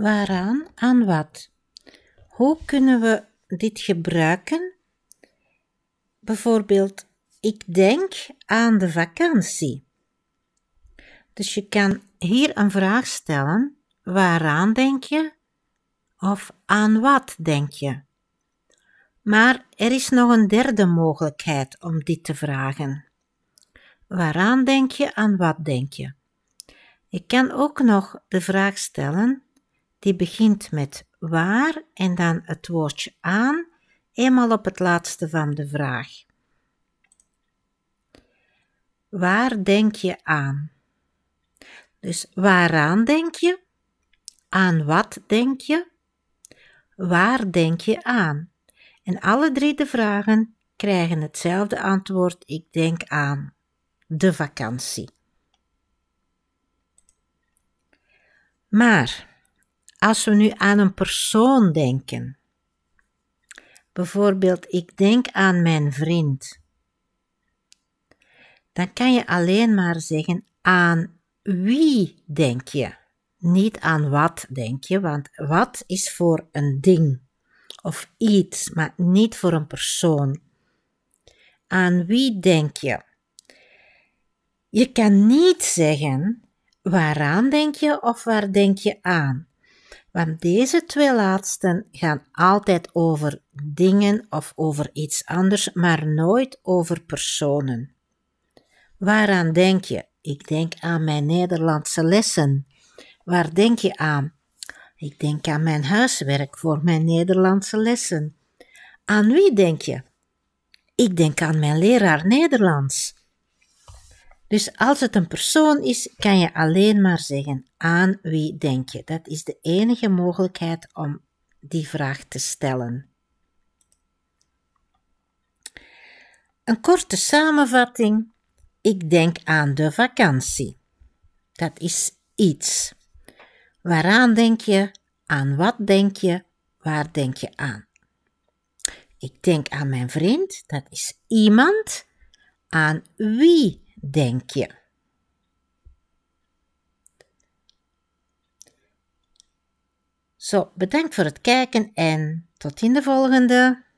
Waaraan? Aan wat? Hoe kunnen we dit gebruiken? Bijvoorbeeld, ik denk aan de vakantie. Dus je kan hier een vraag stellen: waaraan denk je? Of aan wat denk je? Maar er is nog een derde mogelijkheid om dit te vragen. Waaraan denk je? Aan wat denk je? Ik kan ook nog de vraag stellen: die begint met waar en dan het woordje aan, eenmaal op het laatste van de vraag. Waar denk je aan? Dus waaraan denk je? Aan wat denk je? Waar denk je aan? En alle drie de vragen krijgen hetzelfde antwoord: ik denk aan de vakantie. Maar als we nu aan een persoon denken, bijvoorbeeld ik denk aan mijn vriend, dan kan je alleen maar zeggen aan wie denk je, niet aan wat denk je, want wat is voor een ding of iets, maar niet voor een persoon. Aan wie denk je? Je kan niet zeggen waaraan denk je of waar denk je aan. Want deze twee laatsten gaan altijd over dingen of over iets anders, maar nooit over personen. Waaraan denk je? Ik denk aan mijn Nederlandse lessen. Waar denk je aan? Ik denk aan mijn huiswerk voor mijn Nederlandse lessen. Aan wie denk je? Ik denk aan mijn leraar Nederlands. Dus als het een persoon is, kan je alleen maar zeggen aan wie denk je. Dat is de enige mogelijkheid om die vraag te stellen. Een korte samenvatting. Ik denk aan de vakantie. Dat is iets. Waaraan denk je? Aan wat denk je? Waar denk je aan? Ik denk aan mijn vriend, dat is iemand. Aan wie denk je? Zo, bedankt voor het kijken en tot in de volgende.